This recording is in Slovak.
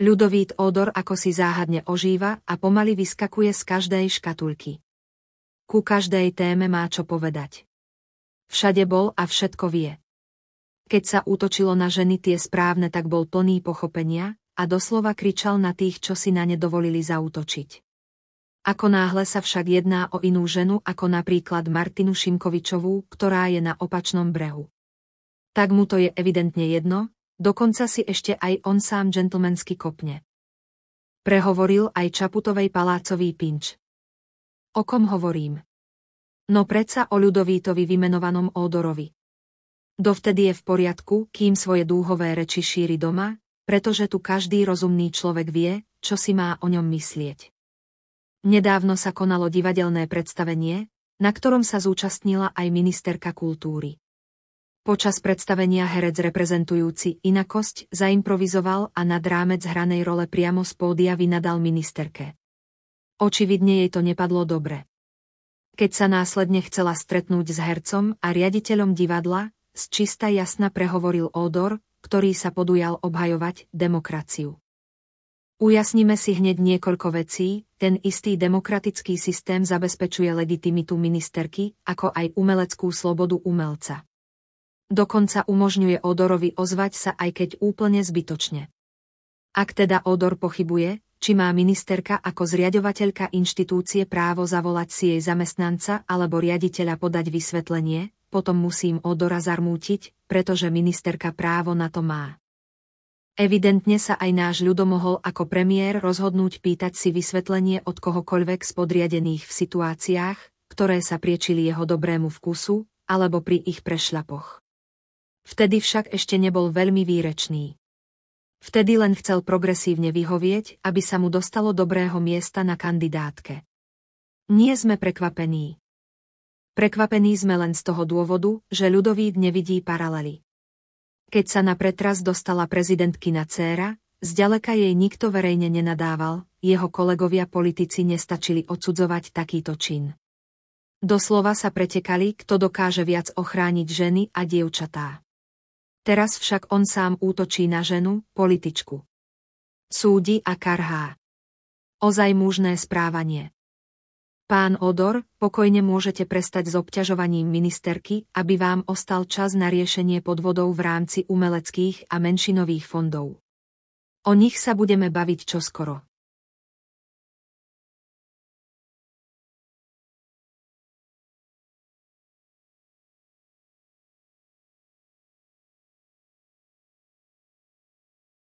Ľudovít odor ako si záhadne ožíva a pomaly vyskakuje z každej škatulky. Ku každej téme má čo povedať. Všade bol a všetko vie. Keď sa útočilo na ženy tie správne, tak bol plný pochopenia a doslova kričal na tých, čo si na ne dovolili zautočiť. Ako náhle sa však jedná o inú ženu ako napríklad Martinu Šimkovičovú, ktorá je na opačnom brehu. Tak mu to je evidentne jedno, dokonca si ešte aj on sám gentlemansky kopne. Prehovoril aj Čaputovej palácový pinč. O kom hovorím? No predsa o ľudovítovi vymenovanom Ódorovi. Dovtedy je v poriadku, kým svoje dúhové reči šíri doma, pretože tu každý rozumný človek vie, čo si má o ňom myslieť. Nedávno sa konalo divadelné predstavenie, na ktorom sa zúčastnila aj ministerka kultúry. Počas predstavenia herec reprezentujúci inakosť zaimprovizoval a nad rámec hranej role priamo z pódia vynadal ministerke. Očividne jej to nepadlo dobre. Keď sa následne chcela stretnúť s hercom a riaditeľom divadla, z čista jasna prehovoril Odor, ktorý sa podujal obhajovať demokraciu. Ujasnime si hneď niekoľko vecí, ten istý demokratický systém zabezpečuje legitimitu ministerky, ako aj umeleckú slobodu umelca dokonca umožňuje odorovi ozvať sa aj keď úplne zbytočne. Ak teda odor pochybuje, či má ministerka ako zriadovateľka inštitúcie právo zavolať si jej zamestnanca alebo riaditeľa podať vysvetlenie, potom musím odora zarmútiť, pretože ministerka právo na to má. Evidentne sa aj náš ľudo mohol ako premiér rozhodnúť pýtať si vysvetlenie od kohokoľvek z podriadených v situáciách, ktoré sa priečili jeho dobrému vkusu, alebo pri ich prešľapoch. Vtedy však ešte nebol veľmi výrečný. Vtedy len chcel progresívne vyhovieť, aby sa mu dostalo dobrého miesta na kandidátke. Nie sme prekvapení. Prekvapení sme len z toho dôvodu, že ľudový nevidí paralely. Keď sa na pretras dostala prezidentky na céra, zďaleka jej nikto verejne nenadával, jeho kolegovia politici nestačili odsudzovať takýto čin. Doslova sa pretekali, kto dokáže viac ochrániť ženy a dievčatá. Teraz však on sám útočí na ženu, političku. Súdi a karhá. Ozaj mužné správanie. Pán Odor, pokojne môžete prestať s obťažovaním ministerky, aby vám ostal čas na riešenie podvodov v rámci umeleckých a menšinových fondov. O nich sa budeme baviť čoskoro.